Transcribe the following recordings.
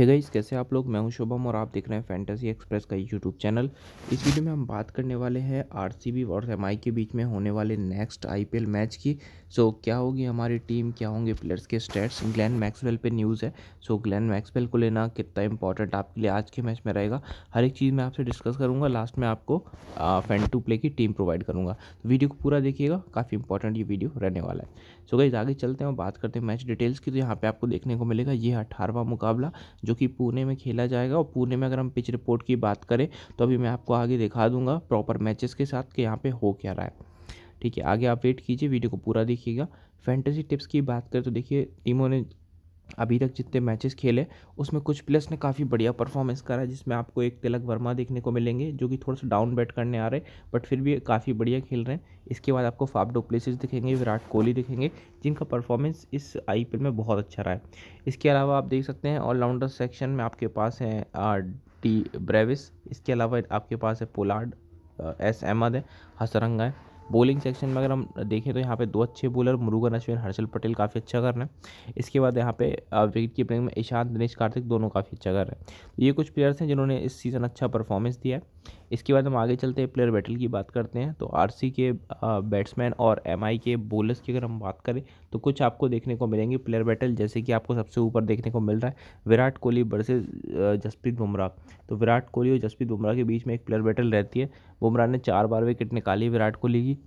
hey guys कैसे आप लोग मैं हूं शुभम और आप देख रहे हैं फैंटेसी एक्सप्रेस का यूट्यूब चैनल इस वीडियो में हम बात करने वाले हैं आरसीबी और एमआई के बीच में होने वाले नेक्स्ट आईपीएल मैच की सो क्या होगी हमारी टीम क्या होंगे प्लेयर्स के स्टेट्स ग्लैन मैक्सवेल पे न्यूज़ है सो ग्लैन मैक्सवेल को लेना कितना इंपॉर्टेंट आपके लिए आज के मैच में रहेगा हर एक चीज़ मैं आपसे डिस्कस करूँगा लास्ट में आपको फैन टू प्ले की टीम प्रोवाइड करूँगा वीडियो को पूरा देखिएगा काफ़ी इंपॉर्टेंट ये वीडियो रहने वाला है सो गाइज आगे चलते हैं और बात करते हैं मैच डिटेल्स की तो यहाँ पर आपको देखने को मिलेगा ये अठारहवा मुकाबला जो कि पुणे में खेला जाएगा और पुणे में अगर हम पिच रिपोर्ट की बात करें तो अभी मैं आपको आगे दिखा दूंगा प्रॉपर मैचेस के साथ कि यहाँ पे हो क्या रहा है ठीक है आगे आप वेट कीजिए वीडियो को पूरा देखिएगा फैंटेसी टिप्स की बात करें तो देखिए टीमों ने अभी तक जितने मैचेस खेले उसमें कुछ प्लेयर्स ने काफ़ी बढ़िया परफॉर्मेंस करा जिसमें आपको एक तिलक वर्मा देखने को मिलेंगे जो कि थोड़ा सा डाउन बैट करने आ रहे बट फिर भी काफ़ी बढ़िया खेल रहे हैं इसके बाद आपको फाफडो प्लेसेस दिखेंगे विराट कोहली दिखेंगे जिनका परफॉर्मेंस इस आई में बहुत अच्छा रहा है इसके अलावा आप देख सकते हैं ऑलराउंडर सेक्शन में आपके पास हैं टी ब्रेविस इसके अलावा आपके पास है पोलार्ड एस अहमद है हसरंगा है बॉलिंग सेक्शन में अगर हम देखें तो यहाँ पे दो अच्छे बॉलर मुरुगन अश्विन हर्षल पटेल काफ़ी अच्छा कर रहे हैं इसके बाद यहाँ पे विकेट कीपिंग में ईशांत दिनेश कार्तिक दोनों काफ़ी अच्छा कर रहे हैं तो ये कुछ प्लेयर्स हैं जिन्होंने इस सीज़न अच्छा परफॉर्मेंस दिया है इसके बाद हम आगे चलते हैं प्लेयर बैटल की बात करते हैं तो आर के बैट्समैन और एम के बोलर्स की अगर हम बात करें तो कुछ आपको देखने को मिलेंगे प्लेयर बैटल जैसे कि आपको सबसे ऊपर देखने को मिल रहा है विराट कोहली बरसे जसप्रीत बुमराह तो विराट कोहली और जसप्रीत बुमराह के बीच में एक प्लेयर बैटल रहती है बुमराह ने चार बार विकेट निकाली विराट कोहली की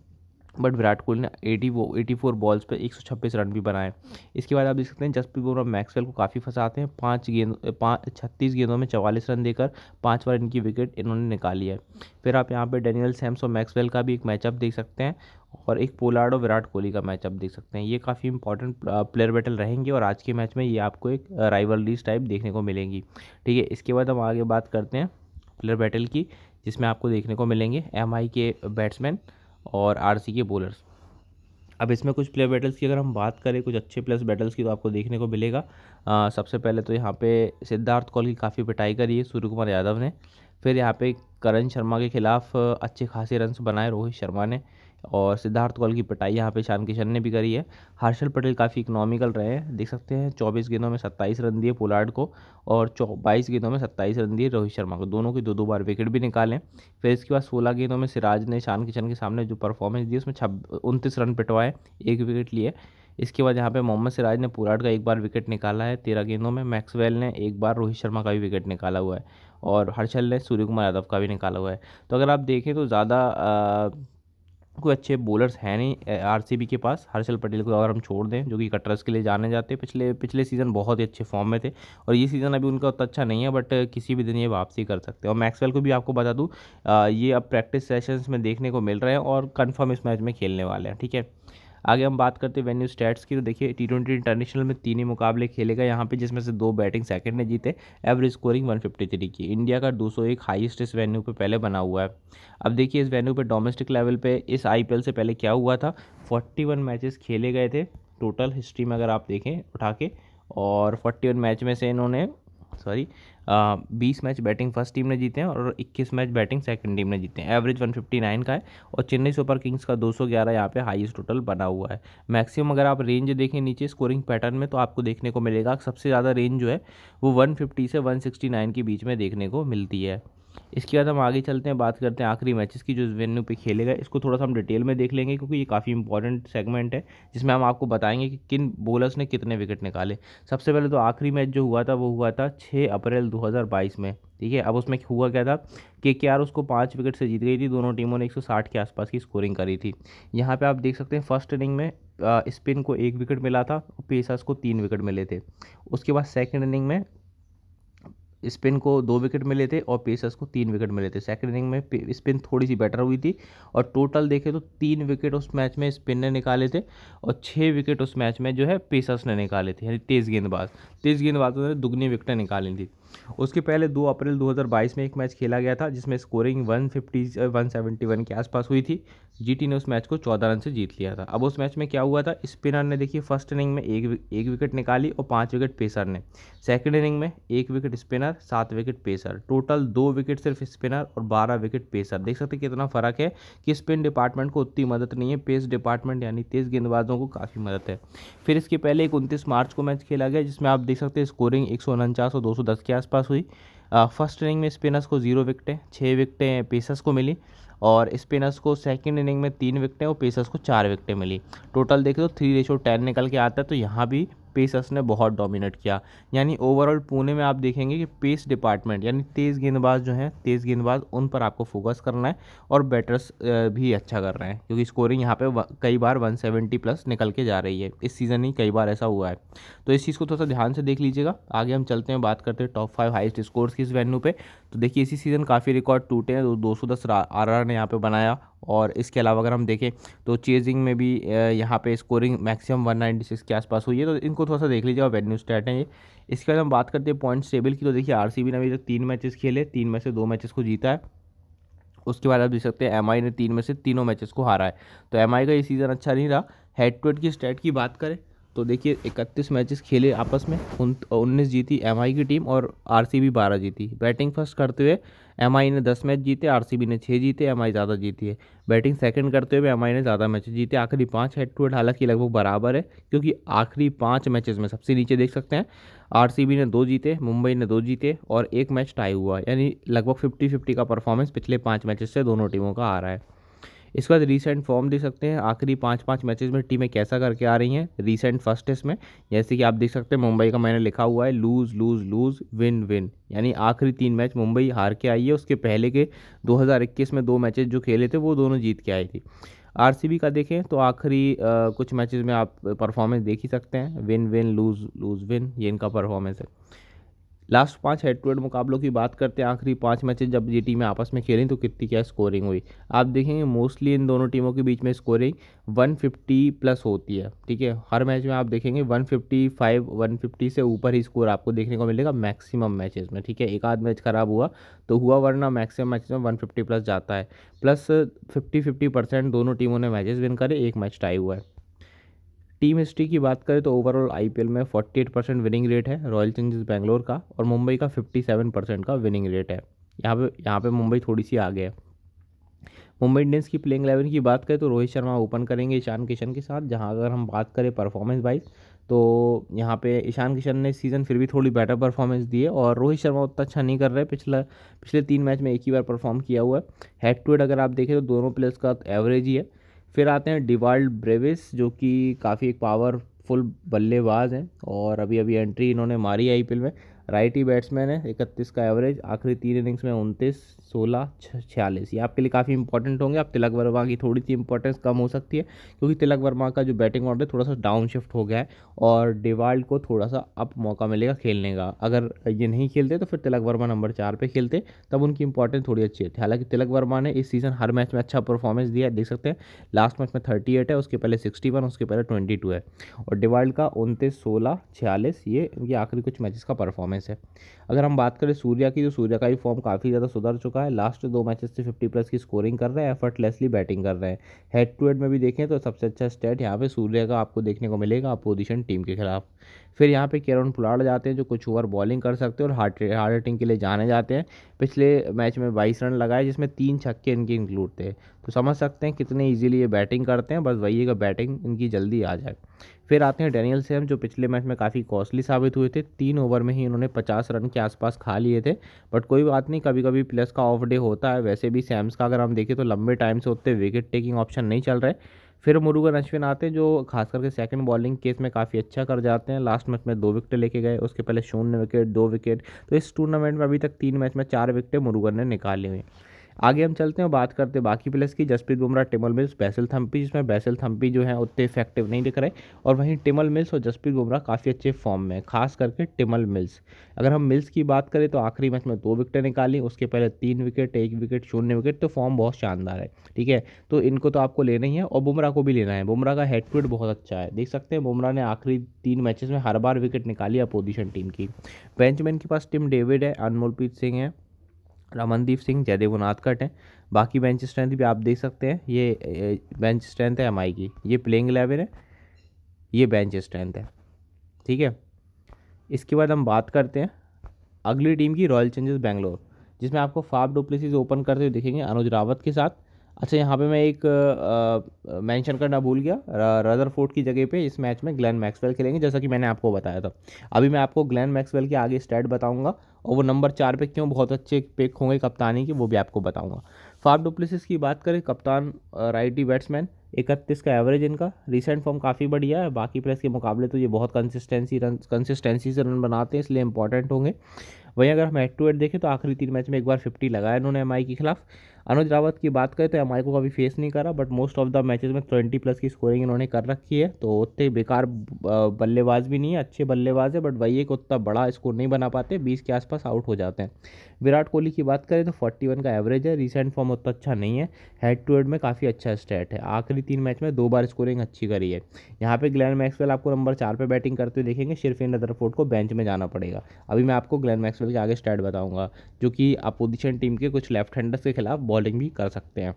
बट विराट कोहली ने एटी वो एटी फोर बॉल्स पर एक सौ छब्बीस रन भी बनाए इसके बाद आप देख सकते हैं जसप्रीत बुमराह मैक्सवेल को काफ़ी फंसाते हैं पाँच गेंद पाँच छत्तीस गेंदों में चवालीस रन देकर पाँच बार इनकी विकेट इन्होंने निकाली है फिर आप यहाँ पर डेनियल सैम्स और मैक्सवेल का भी एक मैचअप देख सकते हैं और एक पोलार्ड और विराट कोहली का मैचअप देख सकते हैं ये काफ़ी इंपॉर्टेंट प्लेयर बैटल रहेंगे और आज के मैच में ये आपको एक राइवलरीज टाइप देखने को मिलेंगी ठीक है इसके बाद हम आगे बात करते हैं प्लेयर बैटल की जिसमें आपको देखने को मिलेंगे एम के बैट्समैन और सी के बोलर्स अब इसमें कुछ प्लेयर बैटल्स की अगर हम बात करें कुछ अच्छे प्लेयर्स बैटल्स की तो आपको देखने को मिलेगा आ, सबसे पहले तो यहाँ पे सिद्धार्थ कौल की काफ़ी पिटाई करी है सूर्य कुमार यादव ने फिर यहाँ पे करण शर्मा के खिलाफ अच्छे खासे रन बनाए रोहित शर्मा ने और सिद्धार्थ कौल की पिटाई यहाँ पे शान किशन ने भी करी है हर्षल पटेल काफ़ी इकोनॉमिकल रहे हैं देख सकते हैं चौबीस गेंदों में सत्ताईस रन दिए पोलार्ड को और बाईस गेंदों में सत्ताईस रन दिए रोहित शर्मा को दोनों के दो दो बार विकेट भी निकालें फिर इसके बाद सोलह गेंदों में सिराज ने शान किशन के सामने जो परफॉर्मेंस दी उसमें छब उनतीस रन पिटवाए एक विकेट लिए इसके बाद यहाँ पे मोहम्मद सिराज ने पुराट का एक बार विकेट निकाला है तेरह गेंदों में मैक्सवेल ने एक बार रोहित शर्मा का भी विकेट निकाला हुआ है और हर्षल ने सूर्य कुमार यादव का भी निकाला हुआ है तो अगर आप देखें तो ज़्यादा कोई अच्छे बॉलर्स हैं नहीं आरसीबी के पास हर्षल पटेल को अगर हम छोड़ दें जो कि कटरस के लिए जाने जाते पिछले पिछले सीज़न बहुत ही अच्छे फॉर्म में थे और ये सीज़न अभी उनका उतना अच्छा नहीं है बट किसी भी दिन ये वापसी कर सकते हैं और मैक्सवेल को भी आपको बता दूँ ये अब प्रैक्टिस सेशंस में देखने को मिल रहे हैं और कन्फर्म इस मैच में खेलने वाले हैं ठीक है आगे हम बात करते हैं वेन्यू स्टैट्स की तो देखिए टी ट्वेंटी इंटरनेशनल में तीन ही मुकाबले खेलेगा यहाँ पे जिसमें से दो बैटिंग सेकंड ने जीते एवरेज स्कोरिंग 153 की इंडिया का 201 हाईएस्ट इस वेन्यू पे पहले बना हुआ है अब देखिए इस वेन्यू पे डोमेस्टिक लेवल पे इस आईपीएल से पहले क्या हुआ था फोर्टी मैचेस खेले गए थे टोटल हिस्ट्री में अगर आप देखें उठा के और फोर्टी मैच में से इन्होंने सॉरी बीस मैच बैटिंग फर्स्ट टीम ने जीते हैं और इक्कीस मैच बैटिंग सेकंड टीम ने जीते हैं एवरेज वन फिफ्टी नाइन का है और चेन्नई सुपर किंग्स का दो सौ ग्यारह यहाँ पे हाइस्ट टोटल बना हुआ है मैक्सिमम अगर आप रेंज देखें नीचे स्कोरिंग पैटर्न में तो आपको देखने को मिलेगा सबसे ज़्यादा रेंज जो है वो वन फिफ्टी से वन सिक्सटी नाइन के बीच में देखने को मिलती है इसके बाद हम आगे चलते हैं बात करते हैं आखिरी मैचेस की जो वेन्यू पे खेलेगा इसको थोड़ा सा हम डिटेल में देख लेंगे क्योंकि ये काफ़ी इंपॉर्टेंट सेगमेंट है जिसमें हम आपको बताएंगे कि किन बोलर्स ने कितने विकेट निकाले सबसे पहले तो आखिरी मैच जो हुआ था वो हुआ था छः अप्रैल 2022 में ठीक है अब उसमें हुआ क्या था के उसको पाँच विकेट से जीत गई थी दोनों टीमों ने एक के आसपास की स्कोरिंग करी थी यहाँ पे आप देख सकते हैं फर्स्ट इनिंग में स्पिन को एक विकेट मिला था और पेसर्स को तीन विकेट मिले थे उसके बाद सेकेंड इनिंग में स्पिन को दो विकेट मिले थे और पेसर्स को तीन विकेट मिले थे सेकंड इनिंग में स्पिन थोड़ी सी बेटर हुई थी और टोटल देखें तो तीन विकेट उस मैच में स्पिन ने निकाले थे और छः विकेट उस मैच में जो है पेसर्स ने निकाले थे यानी तेज़ गेंदबाज तेज़ गेंदबाजों ने दुगनी विकेटें निकाली थी उसके पहले 2 अप्रैल 2022 में एक मैच खेला गया था जिसमें स्कोरिंग 150 171 के आसपास हुई थी जीटी ने उस मैच को 14 रन से जीत लिया था अब उस मैच में क्या हुआ था स्पिनर ने देखिए फर्स्ट इनिंग में एक एक विकेट निकाली और पांच विकेट पेसर ने सेकंड इनिंग में एक विकेट स्पिनर सात विकेट पेसर टोटल दो विकेट सिर्फ स्पिनर और बारह विकेट पेसर देख सकते कितना फ़र्क है कि स्पिन डिपार्टमेंट को उतनी मदद नहीं है पेस डिपार्टमेंट यानी तेज़ गेंदबाजों को काफ़ी मदद है फिर इसके पहले एक उनतीस मार्च को मैच खेला गया जिसमें आप देख सकते हैं स्कोरिंग एक और दो के आसपास हुई फर्स्ट इनिंग में स्पिनर्स को जीरो विकटें छः विकटें पेसर्स को मिली और स्पिनर्स को सेकंड इनिंग में तीन विकटें और पेसर्स को चार विकटें मिली टोटल देखे तो थ्री रेशो टेन निकल के आता है तो यहाँ भी पेसर्स ने बहुत डोमिनेट किया यानी ओवरऑल पुणे में आप देखेंगे कि पेस डिपार्टमेंट यानी तेज़ गेंदबाज जो हैं तेज़ गेंदबाज उन पर आपको फोकस करना है और बैटर्स भी अच्छा कर रहे हैं क्योंकि स्कोरिंग यहाँ पे कई बार 170 प्लस निकल के जा रही है इस सीज़न ही कई बार ऐसा हुआ है तो इस चीज़ को थोड़ा सा ध्यान से देख लीजिएगा आगे हम चलते हैं बात करते हैं टॉप फाइव हाइस्ट स्कोर्स की इस वेन्यू पर तो देखिए इसी सीज़न काफ़ी रिकॉर्ड टूटे हैं दो सौ दस आर आर ने यहाँ पर बनाया और इसके अलावा अगर हम देखें तो चेजिंग में भी यहाँ पे स्कोरिंग मैक्सिमम 196 के आसपास हुई है तो इनको थोड़ा सा देख लीजिए और वेन्यू स्टार्ट हैं ये इसके बाद हम बात करते हैं पॉइंट्स टेबल की तो देखिए आरसीबी ने अभी तक तीन मैचेस खेले तीन में से दो मैचेस को जीता है उसके बाद आप देख सकते हैं एम ने तीन में से तीनों मैचेस को हारा है तो एम का ये सीज़न अच्छा नहीं रहा हेड टू हेड की स्टैट की बात करें तो देखिए इकतीस मैचेस खेले आपस में उन उन्नीस जीती एम की टीम और आर सी बी बारह जीती बैटिंग फर्स्ट करते हुए एम ने दस मैच जीते आर सी बी ने छः जीते एम ज़्यादा जीती है बैटिंग सेकंड करते हुए एम ने ज़्यादा मैच जीते आखिरी पाँच हेड टू हेड हालांकि लगभग बराबर है क्योंकि आखिरी पाँच मैचेस में सबसे नीचे देख सकते हैं आर ने दो जीते मुंबई ने दो जीते और एक मैच टाई हुआ यानी लगभग फिफ्टी फिफ्टी का परफॉर्मेंस पिछले पाँच मैचेस से दोनों टीमों का आ रहा है इसके बाद रिसेंट फॉर्म देख सकते हैं आखिरी पाँच पाँच मैचेस में टीमें कैसा करके आ रही हैं रिसेंट फर्स्ट टेस्ट में जैसे कि आप देख सकते हैं मुंबई का मैंने लिखा हुआ है lose lose lose win win यानी आखिरी तीन मैच मुंबई हार के आई है उसके पहले के दो में दो मैचेज जो खेले थे वो दोनों जीत के आई थी आर का देखें तो आखिरी कुछ मैचेज़ में आप परफॉर्मेंस देख ही सकते हैं win win lose lose win ये इनका परफॉर्मेंस है लास्ट पांच हेड टू हेड मुकाबलों की बात करते हैं आखिरी पांच मैचेस जब ये टीमें आपस में खेलें तो कितनी क्या स्कोरिंग हुई आप देखेंगे मोस्टली इन दोनों टीमों के बीच में स्कोरिंग 150 प्लस होती है ठीक है हर मैच में आप देखेंगे 155 150 से ऊपर ही स्कोर आपको देखने को मिलेगा मैक्सिमम मैचेस में ठीक है एक आध मैच ख़राब हुआ तो हुआ वरना मैक्सिमम मैचेस में 150 प्लस जाता है प्लस फिफ्टी फिफ्टी परसेंट दोनों टीमों ने मैचेज विन करे एक मैच टाई हुआ है टीम हिस्ट्री की बात करें तो ओवरऑल आईपीएल में 48 परसेंट विनिंग रेट है रॉयल चैलेंजर्स बैंगलोर का और मुंबई का 57 परसेंट का विनिंग रेट है यहाँ पे यहाँ पे मुंबई थोड़ी सी आगे है मुंबई इंडियंस की प्लेइंग एलेवन की बात करें तो रोहित शर्मा ओपन करेंगे ईशान किशन के साथ जहाँ अगर हम बात करें परफॉर्मेंस वाइज तो यहाँ पे ईशान किशन ने सीज़न फिर भी थोड़ी बेटर परफॉर्मेंस दी है और रोहित शर्मा उतना अच्छा नहीं कर रहे पिछला पिछले तीन मैच में एक ही बार परफॉर्म किया हुआ है हेड टू हेड अगर आप देखें तो दोनों प्लेयर्स का एवरेज ही है फिर आते हैं डिवाल्ड ब्रेविस जो कि काफ़ी एक पावरफुल बल्लेबाज हैं और अभी अभी एंट्री इन्होंने मारी आई में राइट ही बैट्समैन है इकतीस का एवरेज आखिरी तीन इनिंग्स में उनतीस सोलह छियालीस ये आपके लिए काफ़ी इंपॉर्टेंट होंगे आप तिलक वर्मा की थोड़ी सी इंपॉर्टेंस कम हो सकती है क्योंकि तिलक वर्मा का जो बैटिंग ऑर्डर थोड़ा सा डाउन शिफ्ट हो गया है और डिवाल्ड को थोड़ा सा अप मौका मिलेगा खेलने का अगर ये नहीं खेलते तो फिर तिलक वर्मा नंबर चार पर खेलते तब उनकी इंपॉर्टेंस थोड़ी अच्छी है हालांकि तिलक वर्मा ने इस सीज़न हर मैच में अच्छा परफॉर्मेंस दिया देख सकते हैं लास्ट मैच में थर्टी एट है उसके पहले सिक्सटी वन उसके पहले ट्वेंटी टू है और डिवाल्ड का उनतीस सोलह छियालीस ये आखिरी कुछ मैचेस का परफॉर्मेंस मैच है अगर हम बात करें सूर्या की तो सूर्या का भी फॉर्म काफ़ी ज़्यादा सुधर चुका है लास्ट दो मैचेस से फिफ्टी प्लस की स्कोरिंग कर रहे हैं एफर्टलेसली बैटिंग कर रहे हैं हेड टू हेड में भी देखें तो सबसे अच्छा स्टेट यहाँ पर सूर्या का आपको देखने को मिलेगा अपोजिशन टीम के खिलाफ फिर यहाँ पे केरन पुलाड़ जाते हैं जो कुछ ओवर बॉलिंग कर सकते हैं और हार्ड हार्ड हिटिंग के लिए जाने जाते हैं पिछले मैच में बाईस रन लगाए जिसमें तीन छक्के इनके इंक्लूड थे तो समझ सकते हैं कितने ईजिली ये बैटिंग करते हैं बस वही है कि बैटिंग इनकी जल्दी आ जाए फिर आते हैं डैनियल सेम जो पिछले मैच में काफ़ी कॉस्टली साबित हुए थे तीन ओवर में ही इन्होंने पचास रन के आसपास खा लिए थे बट कोई बात नहीं कभी कभी प्लस का ऑफ डे होता है वैसे भी सैम्स का अगर हम देखें तो लंबे टाइम से उतने विकेट टेकिंग ऑप्शन नहीं चल रहे फिर मुरुगन अश्विन आते हैं जो खास करके सेकंड बॉलिंग केस में काफ़ी अच्छा कर जाते हैं लास्ट मैच में दो विकेट लेके गए उसके पहले शून्य विकेट दो विकेट तो इस टूर्नामेंट में अभी तक तीन मैच में चार विकेटें मुरुगन ने निकाली हुई आगे हम चलते हैं बात करते हैं बाकी प्लेस की जसप्रीत बुमराह टिमल मिल्स बैसल थम्पी जिसमें बैसल थम्पी जो है उतने इफेक्टिव नहीं दिख रहे और वहीं टिमल मिल्स और जसप्रीत बुमराह काफ़ी अच्छे फॉर्म में खास करके टिमल मिल्स अगर हम मिल्स की बात करें तो आखिरी मैच में दो विकेटें निकाली उसके पहले तीन विकेट एक विकेट शून्य विकेट तो फॉर्म बहुत शानदार है ठीक है तो इनको तो आपको लेना ही है और बुमराह को भी लेना है बुमराह का हेड बहुत अच्छा है देख सकते हैं बुमराह ने आखिरी तीन मैचेस में हर बार विकेट निकाली अपोजिशन टीम की बेंचमैन के पास टीम डेविड है अनमोलप्रीत सिंह है रमनदीप सिंह जयदेव उनादकट हैं बाकी बेंच स्ट्रेंथ भी आप देख सकते हैं ये बेंच स्ट्रेंथ है एम की ये प्लेइंग एलेवन है ये बेंच स्ट्रेंथ है ठीक है इसके बाद हम बात करते हैं अगली टीम की रॉयल चेंजर्स बैंगलोर जिसमें आपको फाफ डुप्लेसिस ओपन करते हुए दिखेंगे अनुज रावत के साथ अच्छा यहाँ पे मैं एक मेंशन करना भूल गया रदर फोर्ट की जगह पे इस मैच में ग्लैन मैक्सवेल खेलेंगे जैसा कि मैंने आपको बताया था अभी मैं आपको ग्लैन मैक्सवेल के आगे स्टैट बताऊंगा और वो नंबर चार पे क्यों बहुत अच्छे पिक होंगे कप्तानी के वो भी आपको बताऊंगा फाफ डुप्लिस की बात करें कप्तान राइटी बैट्समैन इकतीस का एवरेज इनका रिसेंट फॉर्म काफ़ी बढ़िया है बाकी प्लेस के मुकाबले तो ये बहुत कंसिस्टेंसी रन कंसिस्टेंसी से रन बनाते हैं इसलिए इंपॉर्टेंट होंगे वहीं अगर हम हेड टू हेड देखें तो आखिरी तीन मैच में एक बार फिफ्टी लगाया इन्होंने एम के खिलाफ अनुज रावत की बात करें तो एम को कभी फेस नहीं करा but most of the matches में ट्वेंटी प्लस की स्कोरिंग इन्होंने कर रखी है तो उतने बेकार बल्लेबाज भी नहीं है अच्छे बल्लेबाज है बट वही एक उतना बड़ा स्कोर नहीं बना पाते बीस के आसपास आउट हो जाते हैं विराट कोहली की बात करें तो 41 का एवरेज है रिसेंट फॉर्म उतना अच्छा नहीं है हेड टू हेड में काफ़ी अच्छा स्टेट है आखिरी तीन मैच में दो बार स्कोरिंग अच्छी करी है यहाँ पे ग्लैन मैक्सवेल आपको नंबर चार पर बैटिंग करते हुए देखेंगे सिर्फ इन रदरफोर्ड को बेंच में जाना पड़ेगा अभी मैं आपको ग्लैन मैक्सवेल के आगे स्टैट बताऊँगा जो कि अपोजिशन टीम के कुछ लेफ्ट हैंडर्स के खिलाफ बॉलिंग भी कर सकते हैं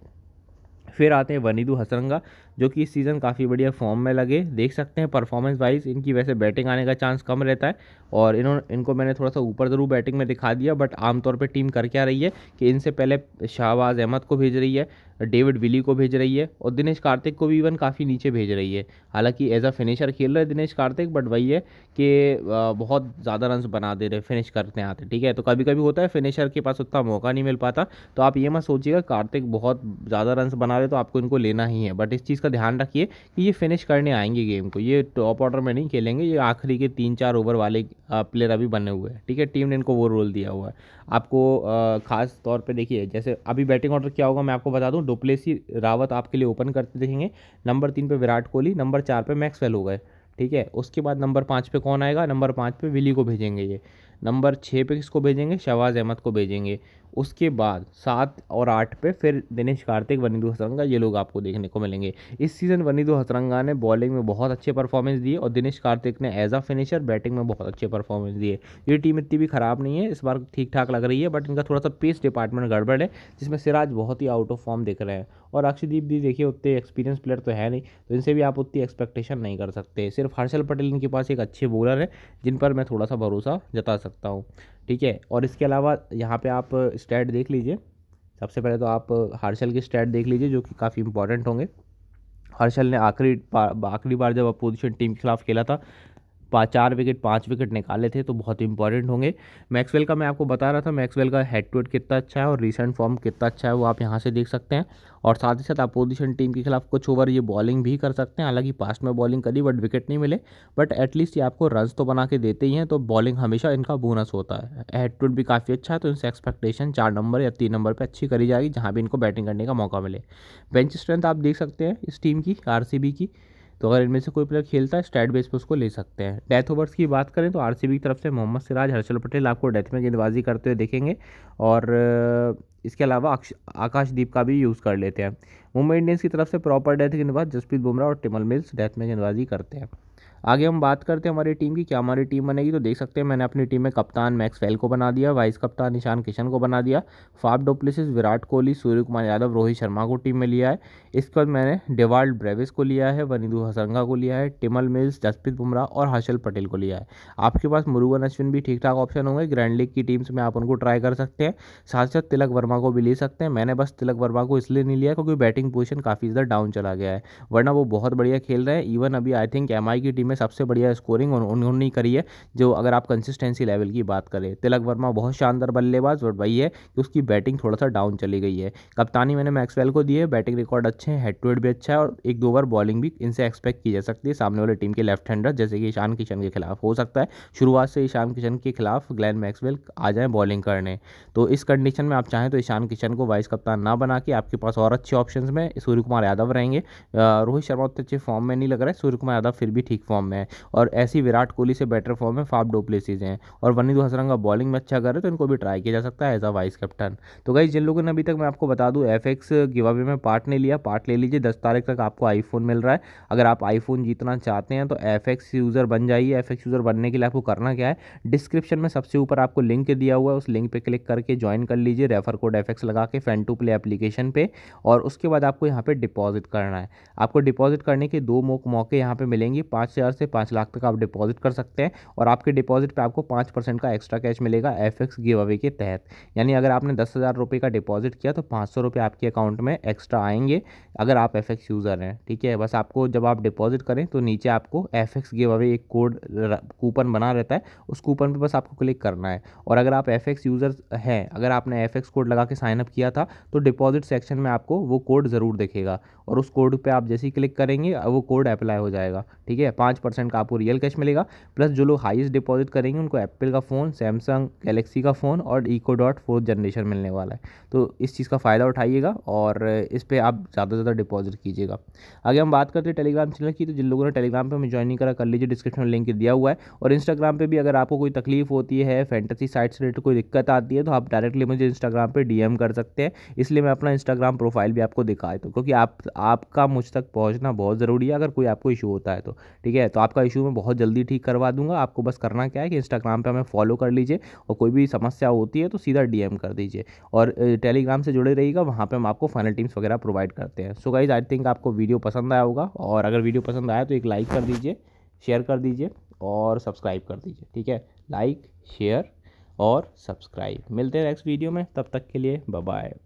फिर आते हैं वनीदू हसरंगा जो कि इस सीज़न काफ़ी बढ़िया फॉर्म में लगे देख सकते हैं परफॉर्मेंस वाइज इनकी वैसे बैटिंग आने का चांस कम रहता है और इन्होंने इनको मैंने थोड़ा सा ऊपर ज़रूर बैटिंग में दिखा दिया बट आमतौर पर टीम कर क्या रही है कि इनसे पहले शाहबाज अहमद को भेज रही है डेविड विली को भेज रही है और दिनेश कार्तिक को भी इवन काफ़ी नीचे भेज रही है हालांकि एज अ फिनिशर खेल रहे दिनेश कार्तिक बट वही है कि बहुत ज़्यादा रन बना दे रहे फिनिश करते आते ठीक है तो कभी कभी होता है फिनिशर के पास उतना मौका नहीं मिल पाता तो आप ये मत सोचिएगा कार्तिक बहुत ज़्यादा रन बना रहे तो आपको इनको लेना ही है बट इस चीज़ का ध्यान रखिए कि ये फिनिश करने आएंगे गेम को ये टॉप ऑर्डर में नहीं खेलेंगे ये आखिरी के तीन चार ओवर वाले प्लेयर अभी बने हुए हैं ठीक है टीम ने इनको वो रोल दिया हुआ है आपको खास तौर पे देखिए जैसे अभी बैटिंग ऑर्डर क्या होगा मैं आपको बता दूं डुप्लेसी रावत आपके लिए ओपन करते देखेंगे नंबर तीन पे विराट कोहली नंबर चार पे मैक्सवेल हो गए ठीक है उसके बाद नंबर पाँच पे कौन आएगा नंबर पाँच पे विली को भेजेंगे ये नंबर छः पे किसको भेजेंगे शवाज अहमद को भेजेंगे उसके बाद सात और आठ पे फिर दिनेश कार्तिक वनिदु हसरंगा ये लोग आपको देखने को मिलेंगे इस सीज़न वनिदु हसरंगा ने बॉलिंग में बहुत अच्छे परफॉर्मेंस दिए और दिनेश कार्तिक ने एज आ फिनिशर बैटिंग में बहुत अच्छे परफॉर्मेंस दिए ये टीम इतनी भी ख़राब नहीं है इस बार ठीक ठाक लग रही है बट इनका थोड़ा सा पेस डिपार्टमेंट गड़बड़ है जिसमें सिराज बहुत ही आउट ऑफ फॉर्म दिख रहे हैं और अक्षदीप दी देखिए उतने एक्सपीरियंस प्लेयर तो है नहीं तो इनसे भी आप उतनी एक्सपेक्टेशन नहीं कर सकते सिर्फ हर्षल पटेल इनके पास एक अच्छे बॉलर है जिन पर मैं थोड़ा सा भरोसा जता सकता हूँ ठीक है और इसके अलावा यहाँ पे आप स्टैट देख लीजिए सबसे पहले तो आप हर्षल के स्टैट देख लीजिए जो कि काफ़ी इंपॉर्टेंट होंगे हर्षल ने आखिरी आखिरी बार जब अपोजिशन टीम के खिलाफ खेला था पाँच चार विकेट पाँच विकेट निकाले थे तो बहुत इंपॉर्टेंट होंगे मैक्सवेल का मैं आपको बता रहा था मैक्सवेल का हेड टू हेड कितना अच्छा है और रिसेंट फॉर्म कितना अच्छा है वो आप यहाँ से देख सकते हैं और साथ ही साथ अपोजिशन टीम के खिलाफ कुछ ओवर ये बॉलिंग भी कर सकते हैं हालांकि पास्ट में बॉलिंग करी बट विकेट नहीं मिले बट एटलीस्ट ये आपको रन तो बना के देते ही हैं तो बॉलिंग हमेशा इनका बोनस होता है हेड टू हेड भी काफ़ी अच्छा है तो इनसे एक्सपेक्टेशन चार नंबर या तीन नंबर पर अच्छी करी जाएगी जहाँ भी इनको बैटिंग करने का मौका मिले बेंच स्ट्रेंथ आप देख सकते हैं इस टीम की आर की तो अगर इनमें से कोई प्लेयर खेलता है स्टैट बेस पर उसको ले सकते हैं डेथ ओवर्स की बात करें तो आर की तरफ से मोहम्मद सिराज हर्षल पटेल आपको डेथ में गेंदबाजी करते हुए देखेंगे और इसके अलावा आकाशदीप का भी यूज़ कर लेते हैं मुंबई इंडियंस की तरफ से प्रॉपर डेथ गेंदबाज जसप्रीत बुमराह और टिमल मिल्स डेथ में गेंदबाजी करते हैं आगे हम बात करते हैं हमारी टीम की क्या हमारी टीम बनेगी तो देख सकते हैं मैंने अपनी टीम में कप्तान मैक्स फेल को बना दिया वाइस कप्तान ईशान किशन को बना दिया फाफ डोप्लिसिस विराट कोहली सूर्य कुमार यादव रोहित शर्मा को टीम में लिया है इसके बाद मैंने डेवाल्ड ब्रेविस को लिया है वनिदू हसरंगा को लिया है टिमल मिल्स जसप्रीत बुमराह और हर्षल पटेल को लिया है आपके पास मुरुगन अश्विन भी ठीक ठाक ऑप्शन होंगे ग्रैंड लीग की टीम्स में आप उनको ट्राई कर सकते हैं साथ साथ तिलक वर्मा को भी ले सकते हैं मैंने बस तिलक वर्मा को इसलिए नहीं लिया क्योंकि बैटिंग पोजिशन काफ़ी ज़्यादा डाउन चला गया है वरना वो बहुत बढ़िया खेल रहे हैं इवन अभी आई थिंक एम की टीम में में सबसे बढ़िया स्कोरिंग उन्होंने ही करी है जो अगर आप कंसिस्टेंसी लेवल की बात करें तिलक वर्मा बहुत शानदार बल्लेबाज और वही है कि उसकी बैटिंग थोड़ा सा डाउन चली गई है कप्तानी मैंने मैक्सवेल को दी है बैटिंग रिकॉर्ड अच्छे हैं हेड टू हेड भी अच्छा है और एक दो ओवर बॉलिंग भी इनसे एक्सपेक्ट की जा सकती है सामने वाली टीम के लेफ्ट हैंडर जैसे कि ईशान किशन के खिलाफ हो सकता है शुरुआत से ईशान किशन के खिलाफ ग्लैन मैक्सवेल आ जाए बॉलिंग करने तो इस कंडीशन में आप चाहें तो ईशान किशन को वाइस कप्तान ना बना के आपके पास और अच्छे ऑप्शन में सूर्य कुमार यादव रहेंगे रोहित शर्मा उतने अच्छे फॉर्म में नहीं लग रहा है सूर्य कुमार यादव फिर भी ठीक फॉर्म फॉर्म में है और ऐसी विराट कोहली से बेटर फॉर्म में फाफ डोप्लेसीज हैं और वनी हसरंगा बॉलिंग में अच्छा कर रहे तो इनको भी ट्राई किया जा सकता है एज अ वाइस कैप्टन तो गाइज जिन लोगों ने अभी तक मैं आपको बता दूँ एफ एक्स गिवावे में पार्ट नहीं लिया पार्ट ले लीजिए दस तारीख तक आपको आईफोन मिल रहा है अगर आप आईफोन जीतना चाहते हैं तो एफ एक्स यूज़र बन जाइए एफ एक्स यूज़र बनने के लिए आपको करना क्या है डिस्क्रिप्शन में सबसे ऊपर आपको लिंक दिया हुआ है उस लिंक पर क्लिक करके ज्वाइन कर लीजिए रेफर कोड एफ लगा के फैन टू प्ले एप्लीकेशन पर और उसके बाद आपको यहाँ पर डिपॉजिट करना है आपको डिपॉजिट करने के दो मौके यहाँ पर मिलेंगे पाँच हज़ार से पाँच लाख तक आप डिपॉजिट कर सकते हैं और आपके डिपॉजिट पर आपको पाँच परसेंट का एक्स्ट्रा कैश मिलेगा एफ एक्स गिव अवे के तहत यानी अगर आपने दस हज़ार रुपये का डिपॉजिट किया तो पाँच सौ रुपये आपके अकाउंट में एक्स्ट्रा आएंगे अगर आप एफ एक्स यूज़र हैं ठीक है बस आपको जब आप डिपॉजिट करें तो नीचे आपको एफ एक्स गिव अवे एक कोड कूपन बना रहता है उस कूपन पर बस आपको क्लिक करना है और अगर आप एफ एक्स यूज़र हैं अगर आपने एफ एक्स कोड लगा के साइनअप किया था तो डिपॉजिट सेक्शन में आपको वो कोड ज़रूर दिखेगा और उस कोड पर आप जैसे ही क्लिक करेंगे वो कोड अप्लाई हो जाएगा ठीक है पाँच पाँच परसेंट का आपको रियल कैश मिलेगा प्लस जो लोग हाइस्ट डिपॉजिट करेंगे उनको एप्पल का फ़ोन सैमसंग गैलेक्सी का फ़ोन और इको डॉट फोर्थ जनरेशन मिलने वाला है तो इस चीज़ का फ़ायदा उठाइएगा और इस पर आप ज़्यादा से ज़्यादा डिपॉजिट कीजिएगा आगे हम बात करते हैं टेलीग्राम चैनल की तो जिन लोगों ने टेलीग्राम पर हमें ज्वाइन नहीं करा कर लीजिए डिस्क्रिप्शन में लिंक दिया हुआ है और इंस्टाग्राम पर भी अगर आपको कोई तकलीफ होती है फैंटेसी साइट से रिलेटेड कोई दिक्कत आती है तो आप डायरेक्टली मुझे इंस्टाग्राम पर डी कर सकते हैं इसलिए मैं अपना इंस्टाग्राम प्रोफाइल भी आपको दिखा देता हूँ क्योंकि आप आपका मुझ तक पहुँचना बहुत ज़रूरी है अगर कोई आपको इशू होता है तो ठीक है है तो आपका इशू मैं बहुत जल्दी ठीक करवा दूंगा आपको बस करना क्या है कि इंस्टाग्राम पर हमें फॉलो कर लीजिए और कोई भी समस्या होती है तो सीधा डी कर दीजिए और टेलीग्राम से जुड़े रहिएगा वहाँ पर हम आपको फाइनल टीम्स वगैरह प्रोवाइड करते हैं सो गाइज आई थिंक आपको वीडियो पसंद आया होगा और अगर वीडियो पसंद आया तो एक लाइक कर दीजिए शेयर कर दीजिए और सब्सक्राइब कर दीजिए ठीक है लाइक शेयर और सब्सक्राइब मिलते हैं नेक्स्ट वीडियो में तब तक के लिए बाय